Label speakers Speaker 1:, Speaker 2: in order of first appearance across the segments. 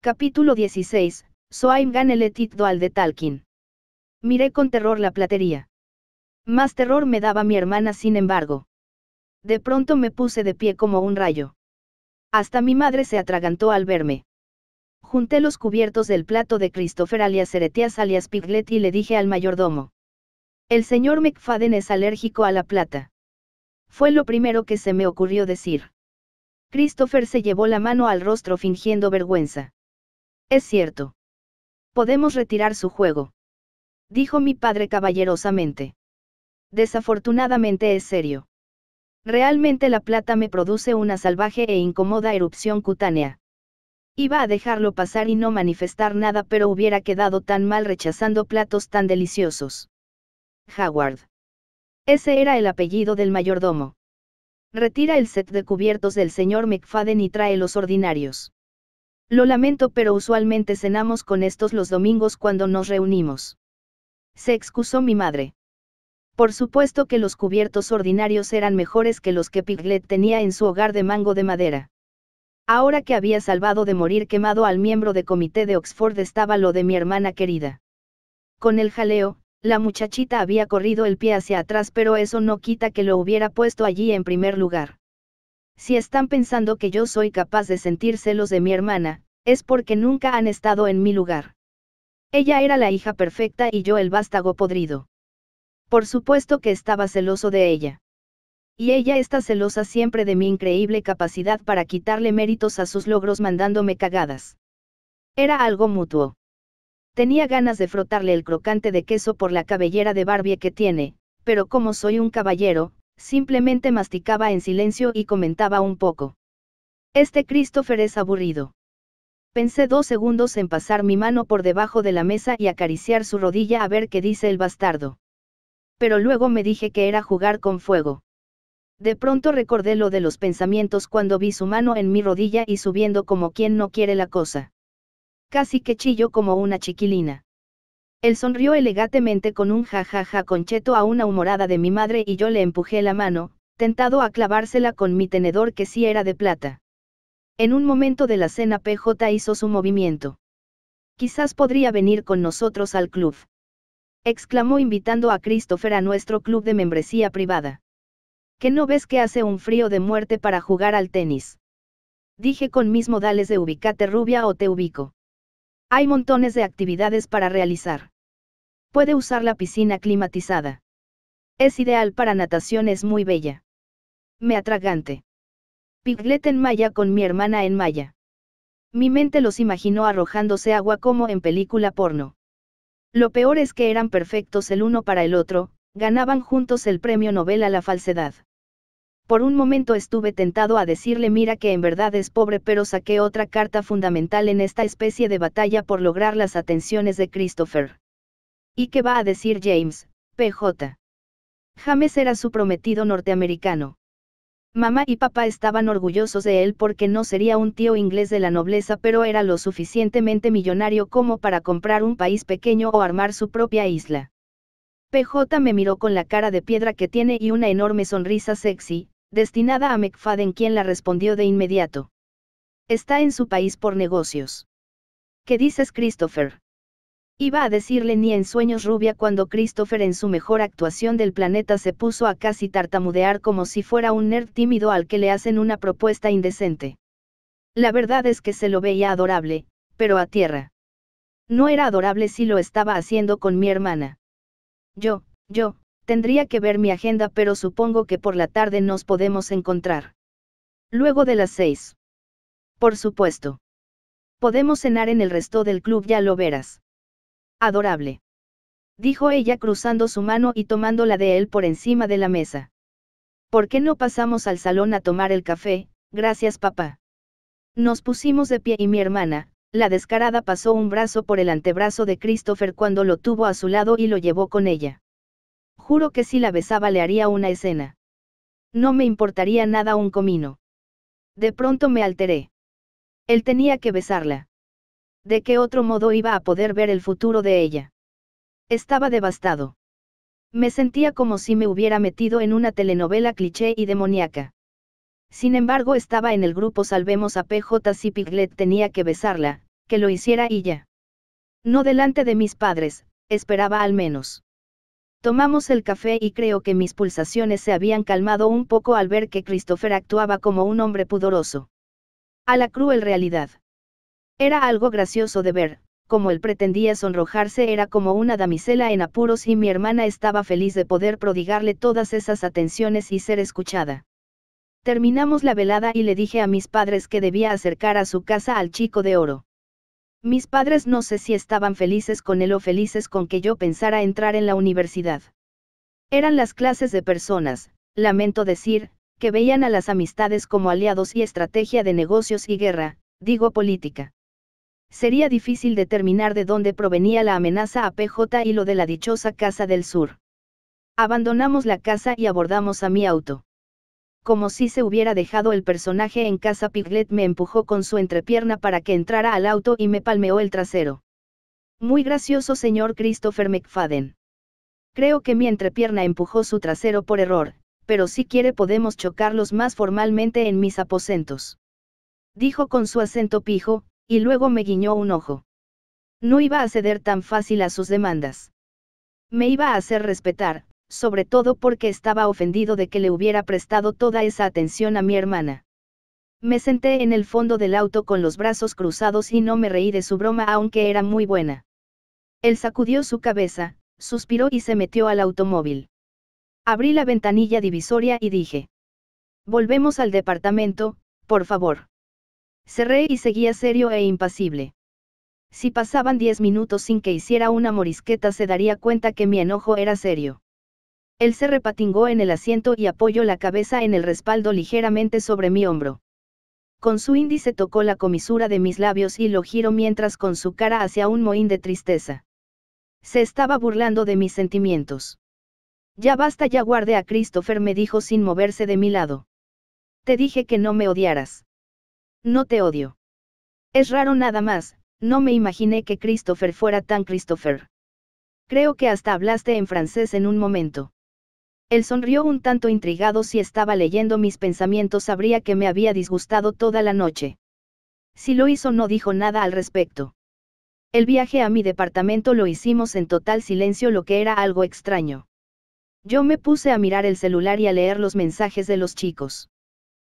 Speaker 1: Capítulo 16. Soaim I'm gonna de Talkin. Miré con terror la platería. Más terror me daba mi hermana, sin embargo. De pronto me puse de pie como un rayo. Hasta mi madre se atragantó al verme. Junté los cubiertos del plato de Christopher alias Eretias alias Piglet y le dije al mayordomo. El señor McFadden es alérgico a la plata. Fue lo primero que se me ocurrió decir. Christopher se llevó la mano al rostro fingiendo vergüenza. Es cierto. Podemos retirar su juego. Dijo mi padre caballerosamente. Desafortunadamente es serio. Realmente la plata me produce una salvaje e incómoda erupción cutánea. Iba a dejarlo pasar y no manifestar nada, pero hubiera quedado tan mal rechazando platos tan deliciosos. Howard. Ese era el apellido del mayordomo. Retira el set de cubiertos del señor McFadden y trae los ordinarios. Lo lamento pero usualmente cenamos con estos los domingos cuando nos reunimos. Se excusó mi madre. Por supuesto que los cubiertos ordinarios eran mejores que los que Piglet tenía en su hogar de mango de madera. Ahora que había salvado de morir quemado al miembro de comité de Oxford estaba lo de mi hermana querida. Con el jaleo, la muchachita había corrido el pie hacia atrás pero eso no quita que lo hubiera puesto allí en primer lugar. Si están pensando que yo soy capaz de sentir celos de mi hermana, es porque nunca han estado en mi lugar. Ella era la hija perfecta y yo el vástago podrido. Por supuesto que estaba celoso de ella. Y ella está celosa siempre de mi increíble capacidad para quitarle méritos a sus logros mandándome cagadas. Era algo mutuo. Tenía ganas de frotarle el crocante de queso por la cabellera de Barbie que tiene, pero como soy un caballero, simplemente masticaba en silencio y comentaba un poco. Este Christopher es aburrido. Pensé dos segundos en pasar mi mano por debajo de la mesa y acariciar su rodilla a ver qué dice el bastardo. Pero luego me dije que era jugar con fuego. De pronto recordé lo de los pensamientos cuando vi su mano en mi rodilla y subiendo como quien no quiere la cosa. Casi que chillo como una chiquilina. Él sonrió elegantemente con un jajaja concheto a una humorada de mi madre y yo le empujé la mano, tentado a clavársela con mi tenedor que sí era de plata. En un momento de la cena PJ hizo su movimiento. Quizás podría venir con nosotros al club. Exclamó invitando a Christopher a nuestro club de membresía privada. ¿Qué no ves que hace un frío de muerte para jugar al tenis? Dije con mis modales de ubicate rubia o te ubico. Hay montones de actividades para realizar. Puede usar la piscina climatizada. Es ideal para natación, es muy bella. Me atragante. Piglet en Maya con mi hermana en Maya. Mi mente los imaginó arrojándose agua como en película porno. Lo peor es que eran perfectos el uno para el otro, ganaban juntos el premio Nobel a la falsedad. Por un momento estuve tentado a decirle mira que en verdad es pobre pero saqué otra carta fundamental en esta especie de batalla por lograr las atenciones de Christopher. ¿Y qué va a decir James, PJ? James era su prometido norteamericano. Mamá y papá estaban orgullosos de él porque no sería un tío inglés de la nobleza pero era lo suficientemente millonario como para comprar un país pequeño o armar su propia isla. PJ me miró con la cara de piedra que tiene y una enorme sonrisa sexy, destinada a McFadden quien la respondió de inmediato. Está en su país por negocios. ¿Qué dices Christopher? Iba a decirle ni en sueños rubia cuando Christopher en su mejor actuación del planeta se puso a casi tartamudear como si fuera un nerd tímido al que le hacen una propuesta indecente. La verdad es que se lo veía adorable, pero a tierra. No era adorable si lo estaba haciendo con mi hermana. Yo, yo, tendría que ver mi agenda pero supongo que por la tarde nos podemos encontrar. Luego de las seis. Por supuesto. Podemos cenar en el resto del club, ya lo verás. Adorable. Dijo ella cruzando su mano y tomando la de él por encima de la mesa. ¿Por qué no pasamos al salón a tomar el café? Gracias papá. Nos pusimos de pie y mi hermana, la descarada pasó un brazo por el antebrazo de Christopher cuando lo tuvo a su lado y lo llevó con ella. Juro que si la besaba le haría una escena. No me importaría nada un comino. De pronto me alteré. Él tenía que besarla. ¿De qué otro modo iba a poder ver el futuro de ella? Estaba devastado. Me sentía como si me hubiera metido en una telenovela cliché y demoníaca. Sin embargo, estaba en el grupo Salvemos a PJ si Piglet tenía que besarla, que lo hiciera ella. No delante de mis padres, esperaba al menos. Tomamos el café y creo que mis pulsaciones se habían calmado un poco al ver que Christopher actuaba como un hombre pudoroso. A la cruel realidad. Era algo gracioso de ver, como él pretendía sonrojarse era como una damisela en apuros y mi hermana estaba feliz de poder prodigarle todas esas atenciones y ser escuchada. Terminamos la velada y le dije a mis padres que debía acercar a su casa al chico de oro. Mis padres no sé si estaban felices con él o felices con que yo pensara entrar en la universidad. Eran las clases de personas, lamento decir, que veían a las amistades como aliados y estrategia de negocios y guerra, digo política. Sería difícil determinar de dónde provenía la amenaza a PJ y lo de la dichosa Casa del Sur. Abandonamos la casa y abordamos a mi auto como si se hubiera dejado el personaje en casa Piglet me empujó con su entrepierna para que entrara al auto y me palmeó el trasero. Muy gracioso señor Christopher McFadden. Creo que mi entrepierna empujó su trasero por error, pero si quiere podemos chocarlos más formalmente en mis aposentos. Dijo con su acento pijo, y luego me guiñó un ojo. No iba a ceder tan fácil a sus demandas. Me iba a hacer respetar, sobre todo porque estaba ofendido de que le hubiera prestado toda esa atención a mi hermana. Me senté en el fondo del auto con los brazos cruzados y no me reí de su broma aunque era muy buena. Él sacudió su cabeza, suspiró y se metió al automóvil. Abrí la ventanilla divisoria y dije. Volvemos al departamento, por favor. Cerré y seguía serio e impasible. Si pasaban diez minutos sin que hiciera una morisqueta se daría cuenta que mi enojo era serio. Él se repatingó en el asiento y apoyó la cabeza en el respaldo ligeramente sobre mi hombro. Con su índice tocó la comisura de mis labios y lo giro mientras con su cara hacia un moín de tristeza. Se estaba burlando de mis sentimientos. Ya basta, ya guarde a Christopher, me dijo sin moverse de mi lado. Te dije que no me odiaras. No te odio. Es raro nada más, no me imaginé que Christopher fuera tan Christopher. Creo que hasta hablaste en francés en un momento. Él sonrió un tanto intrigado si estaba leyendo mis pensamientos sabría que me había disgustado toda la noche. Si lo hizo no dijo nada al respecto. El viaje a mi departamento lo hicimos en total silencio lo que era algo extraño. Yo me puse a mirar el celular y a leer los mensajes de los chicos.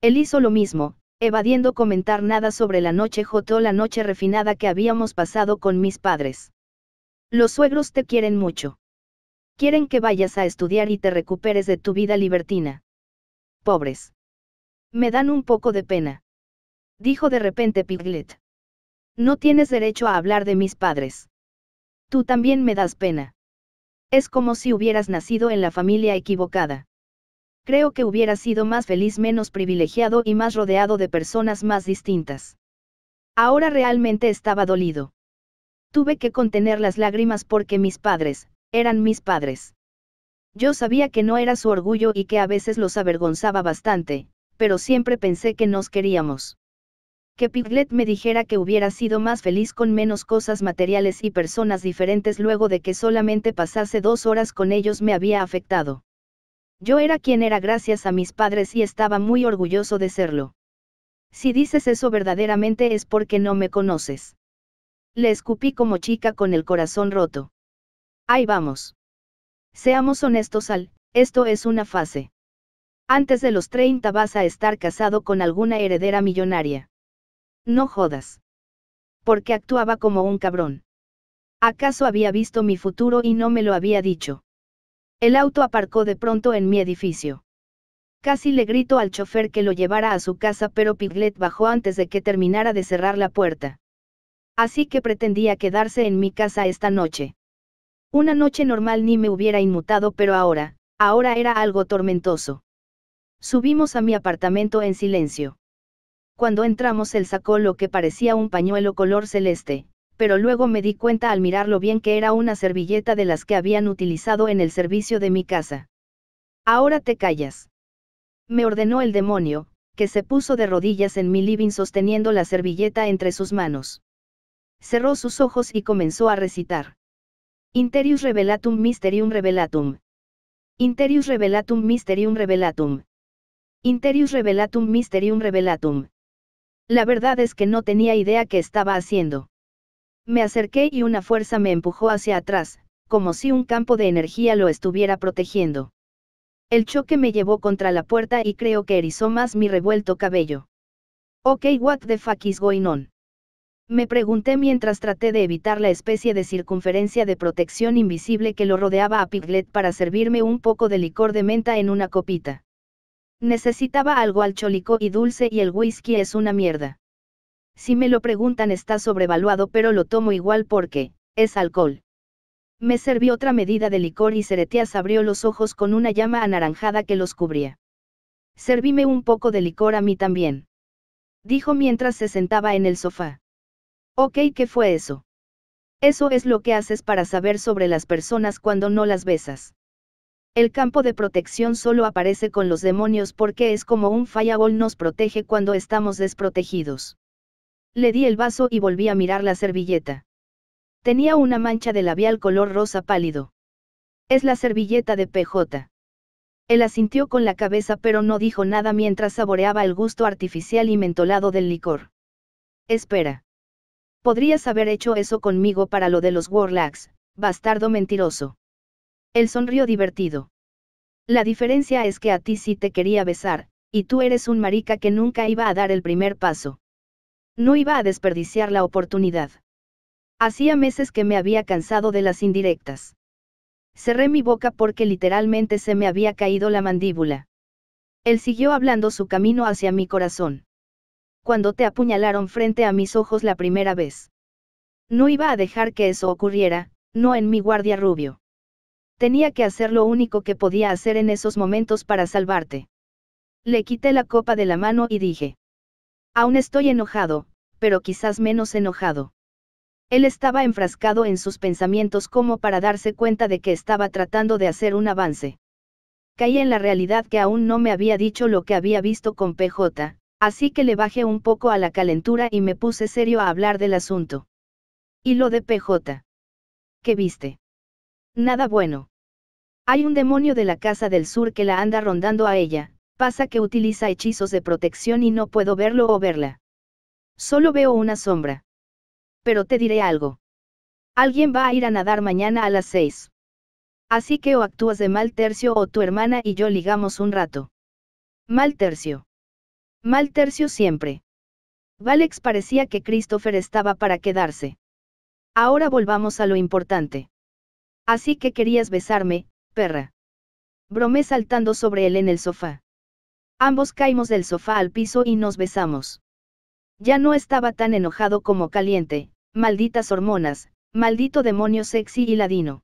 Speaker 1: Él hizo lo mismo, evadiendo comentar nada sobre la noche jotó la noche refinada que habíamos pasado con mis padres. Los suegros te quieren mucho. Quieren que vayas a estudiar y te recuperes de tu vida libertina. Pobres. Me dan un poco de pena. Dijo de repente Piglet. No tienes derecho a hablar de mis padres. Tú también me das pena. Es como si hubieras nacido en la familia equivocada. Creo que hubieras sido más feliz, menos privilegiado y más rodeado de personas más distintas. Ahora realmente estaba dolido. Tuve que contener las lágrimas porque mis padres, eran mis padres. Yo sabía que no era su orgullo y que a veces los avergonzaba bastante, pero siempre pensé que nos queríamos. Que Piglet me dijera que hubiera sido más feliz con menos cosas materiales y personas diferentes luego de que solamente pasase dos horas con ellos me había afectado. Yo era quien era gracias a mis padres y estaba muy orgulloso de serlo. Si dices eso verdaderamente es porque no me conoces. Le escupí como chica con el corazón roto. Ahí vamos. Seamos honestos al, esto es una fase. Antes de los 30 vas a estar casado con alguna heredera millonaria. No jodas. Porque actuaba como un cabrón. ¿Acaso había visto mi futuro y no me lo había dicho? El auto aparcó de pronto en mi edificio. Casi le grito al chofer que lo llevara a su casa, pero Piglet bajó antes de que terminara de cerrar la puerta. Así que pretendía quedarse en mi casa esta noche. Una noche normal ni me hubiera inmutado, pero ahora, ahora era algo tormentoso. Subimos a mi apartamento en silencio. Cuando entramos él sacó lo que parecía un pañuelo color celeste, pero luego me di cuenta al mirarlo bien que era una servilleta de las que habían utilizado en el servicio de mi casa. Ahora te callas. Me ordenó el demonio, que se puso de rodillas en mi living sosteniendo la servilleta entre sus manos. Cerró sus ojos y comenzó a recitar. Interius Revelatum Mysterium Revelatum. Interius Revelatum Mysterium Revelatum. Interius Revelatum Mysterium Revelatum. La verdad es que no tenía idea qué estaba haciendo. Me acerqué y una fuerza me empujó hacia atrás, como si un campo de energía lo estuviera protegiendo. El choque me llevó contra la puerta y creo que erizó más mi revuelto cabello. Ok, what the fuck is going on? Me pregunté mientras traté de evitar la especie de circunferencia de protección invisible que lo rodeaba a Piglet para servirme un poco de licor de menta en una copita. Necesitaba algo al alcohólico y dulce y el whisky es una mierda. Si me lo preguntan está sobrevaluado pero lo tomo igual porque, es alcohol. Me serví otra medida de licor y Cereteas abrió los ojos con una llama anaranjada que los cubría. Servíme un poco de licor a mí también. Dijo mientras se sentaba en el sofá. Ok, ¿qué fue eso? Eso es lo que haces para saber sobre las personas cuando no las besas. El campo de protección solo aparece con los demonios porque es como un fireball nos protege cuando estamos desprotegidos. Le di el vaso y volví a mirar la servilleta. Tenía una mancha de labial color rosa pálido. Es la servilleta de PJ. Él asintió con la cabeza pero no dijo nada mientras saboreaba el gusto artificial y mentolado del licor. Espera. Podrías haber hecho eso conmigo para lo de los Warlocks, bastardo mentiroso. Él sonrió divertido. La diferencia es que a ti sí te quería besar, y tú eres un marica que nunca iba a dar el primer paso. No iba a desperdiciar la oportunidad. Hacía meses que me había cansado de las indirectas. Cerré mi boca porque literalmente se me había caído la mandíbula. Él siguió hablando su camino hacia mi corazón cuando te apuñalaron frente a mis ojos la primera vez. No iba a dejar que eso ocurriera, no en mi guardia rubio. Tenía que hacer lo único que podía hacer en esos momentos para salvarte. Le quité la copa de la mano y dije. Aún estoy enojado, pero quizás menos enojado. Él estaba enfrascado en sus pensamientos como para darse cuenta de que estaba tratando de hacer un avance. Caí en la realidad que aún no me había dicho lo que había visto con PJ, Así que le bajé un poco a la calentura y me puse serio a hablar del asunto. Y lo de PJ. ¿Qué viste? Nada bueno. Hay un demonio de la Casa del Sur que la anda rondando a ella, pasa que utiliza hechizos de protección y no puedo verlo o verla. Solo veo una sombra. Pero te diré algo. Alguien va a ir a nadar mañana a las seis. Así que o actúas de mal tercio o tu hermana y yo ligamos un rato. Mal tercio. Mal tercio siempre. Valex parecía que Christopher estaba para quedarse. Ahora volvamos a lo importante. Así que querías besarme, perra. Bromé saltando sobre él en el sofá. Ambos caímos del sofá al piso y nos besamos. Ya no estaba tan enojado como caliente, malditas hormonas, maldito demonio sexy y ladino.